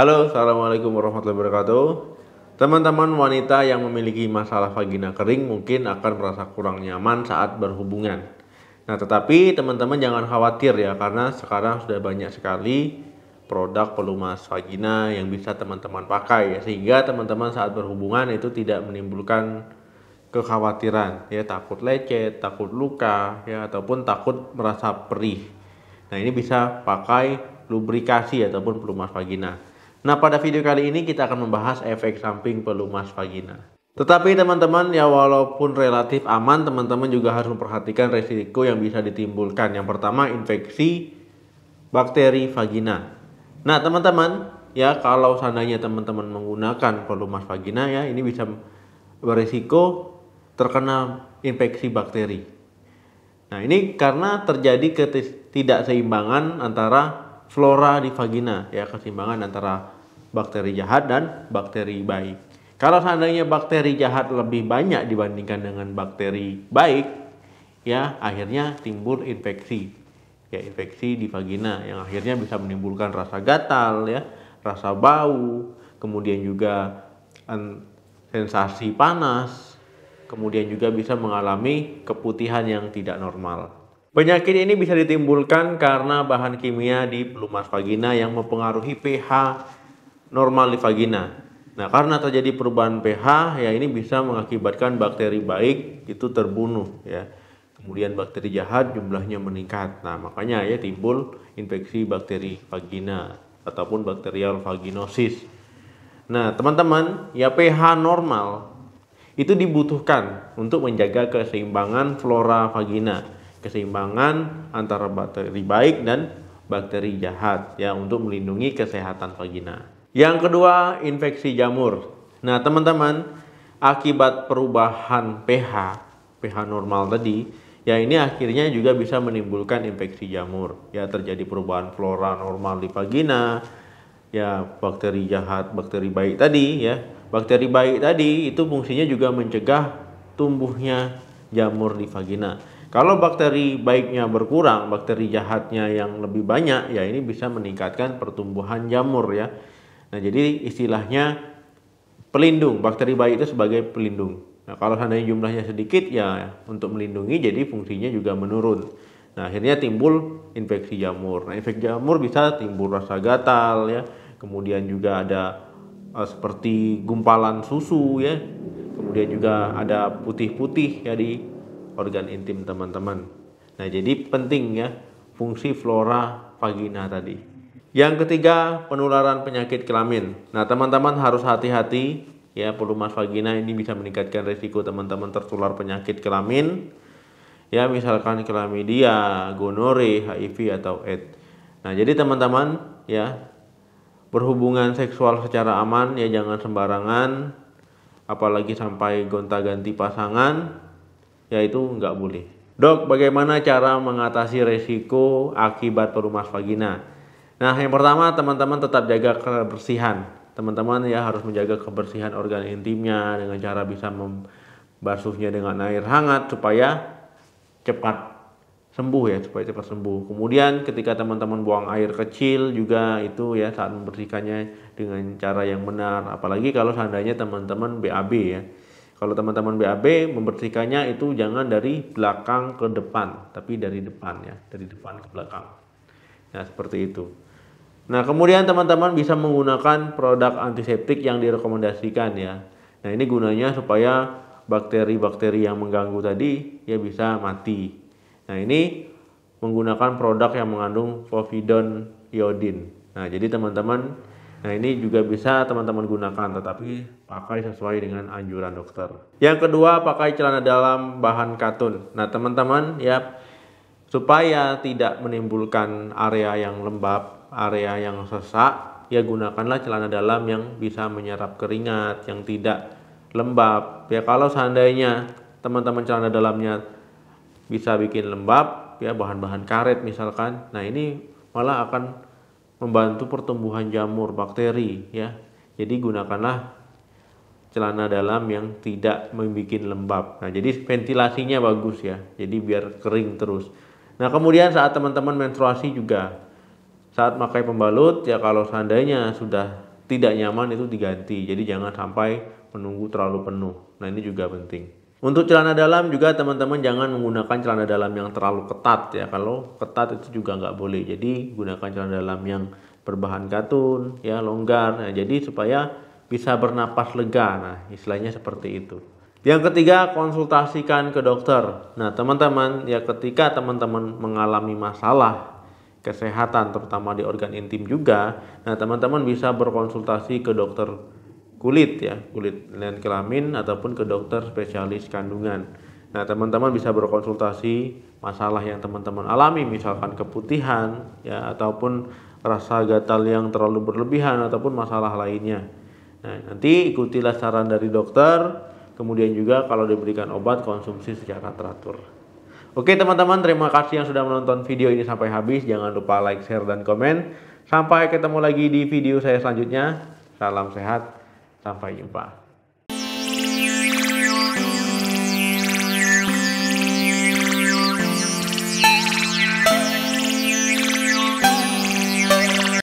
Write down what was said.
Halo, Assalamualaikum warahmatullahi wabarakatuh. Teman-teman wanita yang memiliki masalah vagina kering mungkin akan merasa kurang nyaman saat berhubungan. Nah, tetapi teman-teman jangan khawatir ya, karena sekarang sudah banyak sekali produk pelumas vagina yang bisa teman-teman pakai ya, sehingga teman-teman saat berhubungan itu tidak menimbulkan kekhawatiran ya takut lecet, takut luka ya ataupun takut merasa perih. Nah, ini bisa pakai lubrikasi ataupun pelumas vagina. Nah, pada video kali ini kita akan membahas efek samping pelumas vagina. Tetapi teman-teman ya walaupun relatif aman, teman-teman juga harus memperhatikan resiko yang bisa ditimbulkan. Yang pertama infeksi bakteri vagina. Nah, teman-teman ya kalau seandainya teman-teman menggunakan pelumas vagina ya ini bisa berisiko terkena infeksi bakteri. Nah, ini karena terjadi ketidakseimbangan antara flora di vagina ya keseimbangan antara bakteri jahat dan bakteri baik. Kalau seandainya bakteri jahat lebih banyak dibandingkan dengan bakteri baik, ya akhirnya timbul infeksi. Ya infeksi di vagina yang akhirnya bisa menimbulkan rasa gatal ya, rasa bau, kemudian juga sensasi panas, kemudian juga bisa mengalami keputihan yang tidak normal. Penyakit ini bisa ditimbulkan karena bahan kimia di pelumas vagina yang mempengaruhi pH normal di vagina. Nah, karena terjadi perubahan pH, ya ini bisa mengakibatkan bakteri baik itu terbunuh ya. Kemudian bakteri jahat jumlahnya meningkat. Nah, makanya ya timbul infeksi bakteri vagina ataupun bakterial vaginosis. Nah, teman-teman, ya pH normal itu dibutuhkan untuk menjaga keseimbangan flora vagina keseimbangan antara bakteri baik dan bakteri jahat ya untuk melindungi kesehatan vagina. Yang kedua, infeksi jamur. Nah, teman-teman, akibat perubahan pH, pH normal tadi, ya ini akhirnya juga bisa menimbulkan infeksi jamur. Ya terjadi perubahan flora normal di vagina, ya bakteri jahat, bakteri baik tadi ya. Bakteri baik tadi itu fungsinya juga mencegah tumbuhnya jamur di vagina. Kalau bakteri baiknya berkurang, bakteri jahatnya yang lebih banyak, ya ini bisa meningkatkan pertumbuhan jamur ya. Nah jadi istilahnya pelindung, bakteri baik itu sebagai pelindung. Nah, kalau seandainya jumlahnya sedikit ya untuk melindungi jadi fungsinya juga menurun. Nah akhirnya timbul infeksi jamur. Nah infeksi jamur bisa timbul rasa gatal ya, kemudian juga ada uh, seperti gumpalan susu ya, kemudian juga ada putih-putih ya organ intim teman-teman. Nah, jadi penting ya fungsi flora vagina tadi. Yang ketiga, penularan penyakit kelamin. Nah, teman-teman harus hati-hati ya pelumas vagina ini bisa meningkatkan risiko teman-teman tertular penyakit kelamin. Ya, misalkan klamidia, gonore, HIV atau AIDS. Nah, jadi teman-teman ya berhubungan seksual secara aman ya jangan sembarangan apalagi sampai gonta-ganti pasangan ya itu nggak boleh. Dok, bagaimana cara mengatasi resiko akibat perumas vagina? Nah, yang pertama teman-teman tetap jaga kebersihan. Teman-teman ya harus menjaga kebersihan organ intimnya dengan cara bisa membasuhnya dengan air hangat supaya cepat sembuh ya supaya cepat sembuh. Kemudian ketika teman-teman buang air kecil juga itu ya saat membersihkannya dengan cara yang benar. Apalagi kalau seandainya teman-teman BAB ya kalau teman-teman BAB membersihkannya itu jangan dari belakang ke depan, tapi dari depan ya, dari depan ke belakang. Nah, seperti itu. Nah, kemudian teman-teman bisa menggunakan produk antiseptik yang direkomendasikan ya. Nah, ini gunanya supaya bakteri-bakteri yang mengganggu tadi ya bisa mati. Nah, ini menggunakan produk yang mengandung povidon iodin. Nah, jadi teman-teman Nah ini juga bisa teman-teman gunakan tetapi iya. pakai sesuai dengan anjuran dokter. Yang kedua pakai celana dalam bahan katun. Nah teman-teman ya supaya tidak menimbulkan area yang lembab, area yang sesak, ya gunakanlah celana dalam yang bisa menyerap keringat, yang tidak lembab. Ya kalau seandainya teman-teman celana dalamnya bisa bikin lembab, ya bahan-bahan karet misalkan, nah ini malah akan membantu pertumbuhan jamur bakteri ya. Jadi gunakanlah celana dalam yang tidak membuat lembab. Nah, jadi ventilasinya bagus ya. Jadi biar kering terus. Nah, kemudian saat teman-teman menstruasi juga saat pakai pembalut ya kalau seandainya sudah tidak nyaman itu diganti. Jadi jangan sampai menunggu terlalu penuh. Nah, ini juga penting. Untuk celana dalam juga teman-teman jangan menggunakan celana dalam yang terlalu ketat ya. Kalau ketat itu juga nggak boleh. Jadi gunakan celana dalam yang berbahan katun ya longgar. Nah, jadi supaya bisa bernapas lega. Nah istilahnya seperti itu. Yang ketiga konsultasikan ke dokter. Nah teman-teman ya ketika teman-teman mengalami masalah kesehatan terutama di organ intim juga. Nah teman-teman bisa berkonsultasi ke dokter kulit ya, kulit dan kelamin ataupun ke dokter spesialis kandungan. Nah, teman-teman bisa berkonsultasi masalah yang teman-teman alami misalkan keputihan ya ataupun rasa gatal yang terlalu berlebihan ataupun masalah lainnya. Nah, nanti ikutilah saran dari dokter, kemudian juga kalau diberikan obat konsumsi secara teratur. Oke teman-teman, terima kasih yang sudah menonton video ini sampai habis. Jangan lupa like, share, dan komen. Sampai ketemu lagi di video saya selanjutnya. Salam sehat. 那反应吧。